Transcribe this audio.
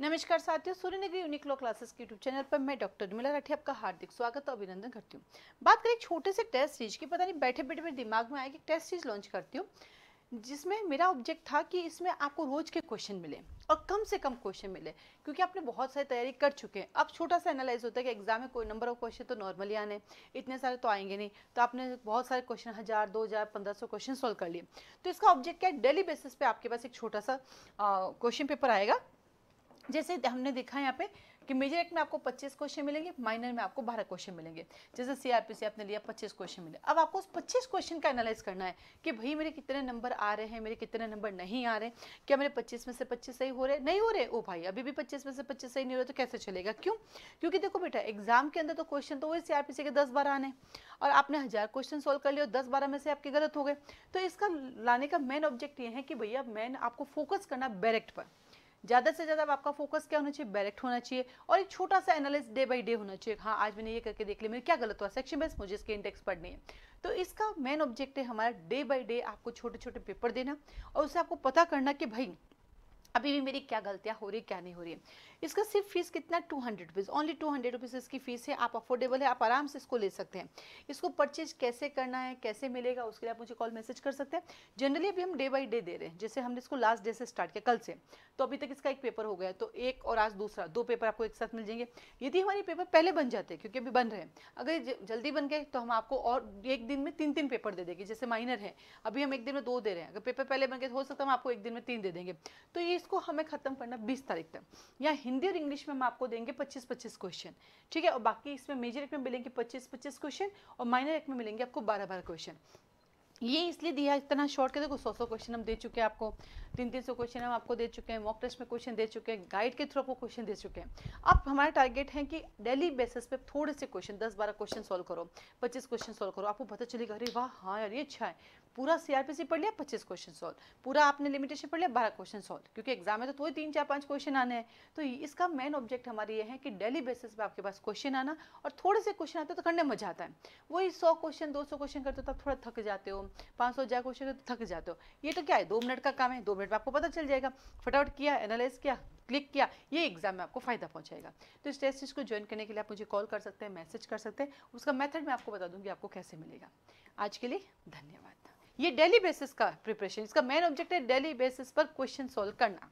नमस्कार साथियों Suryanagari unique law classes के यूट्यूब चैनल पर मैं डॉक्टर उर्मिला राठी आपका हार्दिक स्वागत और अभिनंदन करती हूँ बात करें छोटे से टेस्ट सीरीज की पता नहीं बैठे बैठे मेरे दिमाग में आएगी टेस्ट सीरीज लॉन्च करती हूँ जिसमें मेरा ऑब्जेक्ट था कि इसमें आपको रोज के क्वेश्चन मिले और कम से कम क्वेश्चन मिले क्योंकि आपने बहुत सारी तैयारी कर चुके हैं अब छोटा सा एनालाइज होता है कि एग्जाम में कोई नंबर ऑफ क्वेश्चन तो नॉर्मली आने इतने सारे तो आएंगे नहीं तो आपने बहुत सारे क्वेश्चन हज़ार दो हज़ार पंद्रह सौ क्वेश्चन सोल्व कर लिए तो इसका ऑब्जेक्ट क्या है डेली बेसिस पे आपके पास एक छोटा सा क्वेश्चन पेपर आएगा जैसे हमने देखा यहाँ पे कि मेजर एक्ट में आपको 25 क्वेश्चन मिलेंगे माइनर में आपको 12 क्वेश्चन मिलेंगे जैसे सीआरपीसी आपने लिया 25 क्वेश्चन मिले अब आपको उस 25 क्वेश्चन का एनालाइज करना है कि भाई मेरे कितने नंबर आ रहे हैं मेरे कितने नंबर नहीं आ रहे क्या मेरे 25 में से 25 सही हो रहे नहीं हो रहे ओ भाई अभी भी पच्चीस में से पच्चीस सही नहीं हो रहे तो कैसे चलेगा क्यों क्योंकि देखो बेटा एग्जाम के अंदर तो क्वेश्चन तो वही सी के दस बारह आने और आपने हज़ार क्वेश्चन सोल्व कर लिया दस बारह में से आपके गलत हो गए तो इसका लाने का मेन ऑब्जेक्ट ये है कि भैया मेन आपको फोकस करना बैरेक्ट पर ज़्यादा से ज़्यादा आपका फोकस क्या होना चाहिए डायरेक्ट होना चाहिए और एक छोटा सा एनालिस डे बाई डे होना चाहिए हाँ आज मैंने ये करके देख लिया मेरे क्या गलत हुआ सेक्शन बेस मुझे इसके इंडेक्स पढ़ने हैं तो इसका मेन ऑब्जेक्ट है हमारा डे बाई डे आपको छोटे छोटे पेपर देना और उससे आपको पता करना कि भाई अभी भी मेरी क्या गलतियां हो रही क्या नहीं हो रही है इसका सिर्फ फीस कितना two hundred rupees only two hundred rupees इसकी फ़ीस है आप अफोर्डेबल है आप आराम से इसको ले सकते हैं इसको परचेज कैसे करना है कैसे मिलेगा उसके लिए आप मुझे कॉल मैसेज कर सकते हैं जनरली अभी हम डे बाई डे दे रहे हैं जैसे हमने इसको लास्ट डे से स्टार्ट किया कल से तो अभी तक इसका एक पेपर हो गया तो एक और आज दूसरा दो पेपर आपको एक साथ मिल जाएंगे यदि हमारे पेपर पहले बन जाते हैं क्योंकि अभी बन रहे हैं अगर जल्दी बन गए तो हम आपको और एक दिन में तीन तीन पेपर दे देंगे जैसे माइनर है अभी हम एक दिन में दो दे रहे हैं अगर पेपर पहले बन गए तो हो सकता है हम आपको एक दिन में तीन दे देंगे तो ये इसको हमें ख़त्म करना बीस तारीख तक या हिंदी और इंग्लिश में हम आपको देंगे पच्चीस पच्चीस क्वेश्चन ठीक है और बाकी इसमें मेजर एक में मिलेंगे पच्चीस पच्चीस क्वेश्चन और माइनर एक में मिलेंगे आपको बारह 12 क्वेश्चन ये इसलिए दिया इतना शॉर्ट के देखो सौ सौ क्वेश्चन हम दे चुके हैं आपको तीन तीन सौ क्वेश्चन हम आपको दे चुके हैं मॉक टेस्ट में क्वेश्चन दे चुके हैं गाइड के थ्रू आपको क्वेश्चन दे चुके हैं अब हमारा टारगेट है कि डेली बेसिस पे थोड़े से क्वेश्चन दस बारह क्वेश्चन सॉल्व करो पच्चीस क्वेश्चन सॉल्व करो आपको पता चलेगा अरे वाह हाँ यार ये अच्छा है पूरा सीआरपीसी पढ़ लिया पच्चीस क्वेश्चन सॉल्व पूरा आपने लिमिटेशन पढ़ लिया बारह क्वेश्चन सॉल्व क्योंकि एग्जाम में तो थोड़ी तीन चार पाँच क्वेश्चन आने हैं तो इसका मेन ऑब्जेक्ट हमारे ये है कि डेली बेसिस पे आपके पास क्वेश्चन आना और थोड़े से क्वेश्चन आते तो करने मजा आता है वही सौ क्वेश्चन दो सौ क्वेश्चन करते हो तो आप थोड़ा थक जाते हो पाँच सौ क्वेश्चन तो थक जाते हो ये तो क्या है दो मिनट का काम है दो मिनट में आपको पता चल जाएगा फटाफट किया एनालाइज किया क्लिक किया ये एग्जाम में आपको फायदा पहुंचाएगा तो इस टेस्ट को ज्वाइन करने के लिए आप मुझे कॉल कर सकते हैं मैसेज कर सकते हैं उसका मेथड मैं आपको बता दूंगी आपको कैसे मिलेगा आज के लिए धन्यवाद ये डेली बेसिस का प्रिपरेशन इसका मेन ऑब्जेक्ट है डेली बेसिस पर क्वेश्चन सॉल्व करना